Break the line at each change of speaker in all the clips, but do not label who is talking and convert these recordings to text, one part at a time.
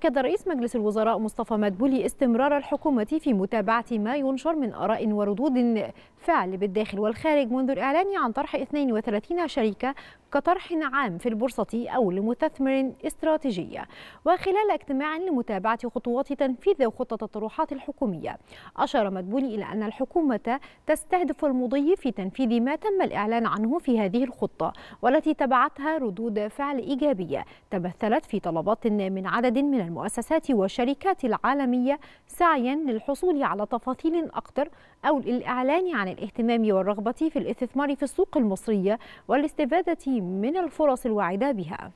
أكد رئيس مجلس الوزراء مصطفى مدبولي استمرار الحكومة في متابعة ما ينشر من آراء وردود فعل بالداخل والخارج منذ الإعلان عن طرح 32 شركة كطرح عام في البورصة أو لمستثمر استراتيجي وخلال اجتماع لمتابعة خطوات تنفيذ خطة الطروحات الحكومية أشار مدبولي إلى أن الحكومة تستهدف المضي في تنفيذ ما تم الإعلان عنه في هذه الخطة والتي تبعتها ردود فعل إيجابية تمثلت في طلبات من عدد من المؤسسات والشركات العالمية سعيا للحصول على تفاصيل أكثر أو للإعلان عن الاهتمام والرغبة في الاستثمار في السوق المصرية والاستفادة من الفرص الواعدة بها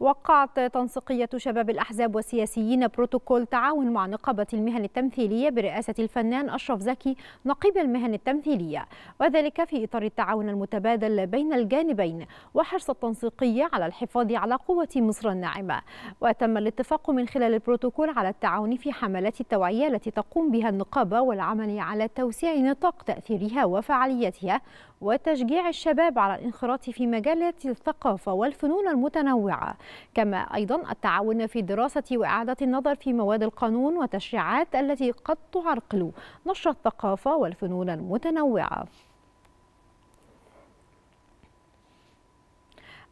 وقعت تنسيقية شباب الأحزاب والسياسيين بروتوكول تعاون مع نقابة المهن التمثيلية برئاسة الفنان أشرف زكي نقيب المهن التمثيلية وذلك في إطار التعاون المتبادل بين الجانبين وحرص التنسيقية على الحفاظ على قوة مصر الناعمة وتم الاتفاق من خلال البروتوكول على التعاون في حملات التوعية التي تقوم بها النقابة والعمل على توسيع نطاق تأثيرها وفعاليتها وتشجيع الشباب على الانخراط في مجالات الثقافة والفنون المتنوعة كما أيضا التعاون في دراسة وإعادة النظر في مواد القانون وتشريعات التي قد تعرقل نشر الثقافة والفنون المتنوعة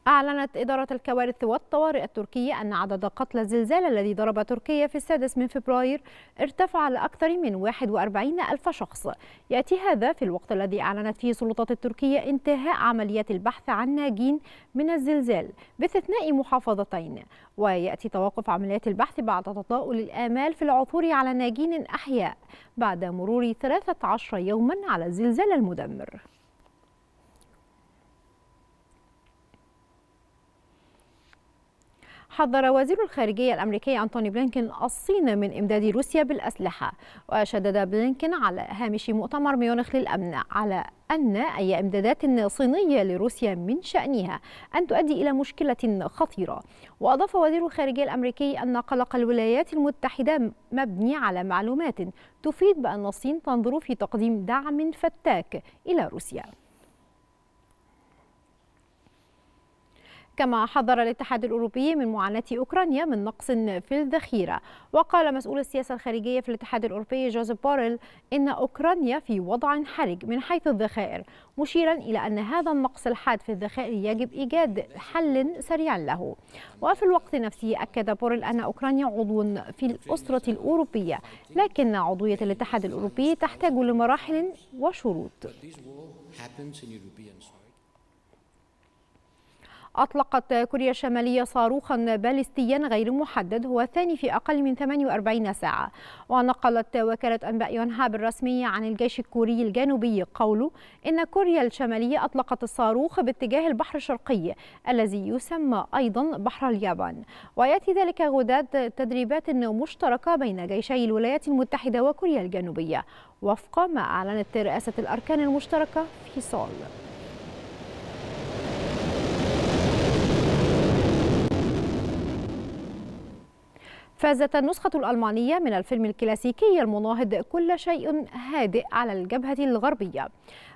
أعلنت إدارة الكوارث والطوارئ التركية أن عدد قتلى الزلزال الذي ضرب تركيا في السادس من فبراير ارتفع لأكثر من 41 ألف شخص يأتي هذا في الوقت الذي أعلنت فيه السلطات التركية انتهاء عمليات البحث عن ناجين من الزلزال باستثناء محافظتين ويأتي توقف عمليات البحث بعد تطاؤل الآمال في العثور على ناجين أحياء بعد مرور 13 يوما على الزلزال المدمر حذر وزير الخارجية الأمريكي أنتوني بلينكين الصين من إمداد روسيا بالأسلحة وشدد بلينكين على هامش مؤتمر ميونخ للأمن على أن أي إمدادات صينية لروسيا من شأنها أن تؤدي إلى مشكلة خطيرة وأضاف وزير الخارجية الأمريكي أن قلق الولايات المتحدة مبني على معلومات تفيد بأن الصين تنظر في تقديم دعم فتاك إلى روسيا كما حذر الاتحاد الأوروبي من معاناة أوكرانيا من نقص في الذخيرة وقال مسؤول السياسة الخارجية في الاتحاد الأوروبي جوزيف بوريل إن أوكرانيا في وضع حرج من حيث الذخائر مشيرا إلى أن هذا النقص الحاد في الذخائر يجب إيجاد حل سريع له وفي الوقت نفسه أكد بوريل أن أوكرانيا عضو في الأسرة الأوروبية لكن عضوية الاتحاد الأوروبي تحتاج لمراحل وشروط أطلقت كوريا الشمالية صاروخا باليستيا غير محدد هو الثاني في أقل من 48 ساعة ونقلت وكالة أنباء يونهاب الرسمية عن الجيش الكوري الجنوبي قوله إن كوريا الشمالية أطلقت الصاروخ باتجاه البحر الشرقي الذي يسمى أيضا بحر اليابان ويأتي ذلك غداد تدريبات مشتركة بين جيشي الولايات المتحدة وكوريا الجنوبية وفق ما أعلنت رئاسة الأركان المشتركة في سول فازت النسخة الألمانية من الفيلم الكلاسيكي المناهض كل شيء هادئ على الجبهة الغربية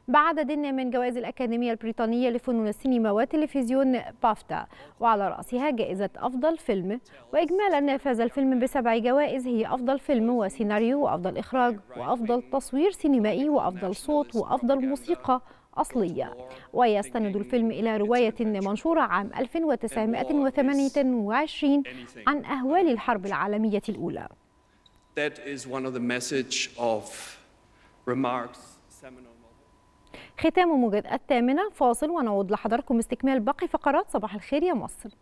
بعدد من جوائز الأكاديمية البريطانية لفنون السينما والتلفزيون بافتا وعلى رأسها جائزة أفضل فيلم وإجمالا فاز الفيلم بسبع جوائز هي أفضل فيلم وسيناريو وأفضل إخراج وأفضل تصوير سينمائي وأفضل صوت وأفضل موسيقى أصلية ويستند الفيلم إلى رواية منشورة عام 1928 عن أهوال الحرب العالمية الأولى ختام موجز الثامنة فاصل ونعود لحضركم استكمال باقي فقرات صباح الخير يا مصر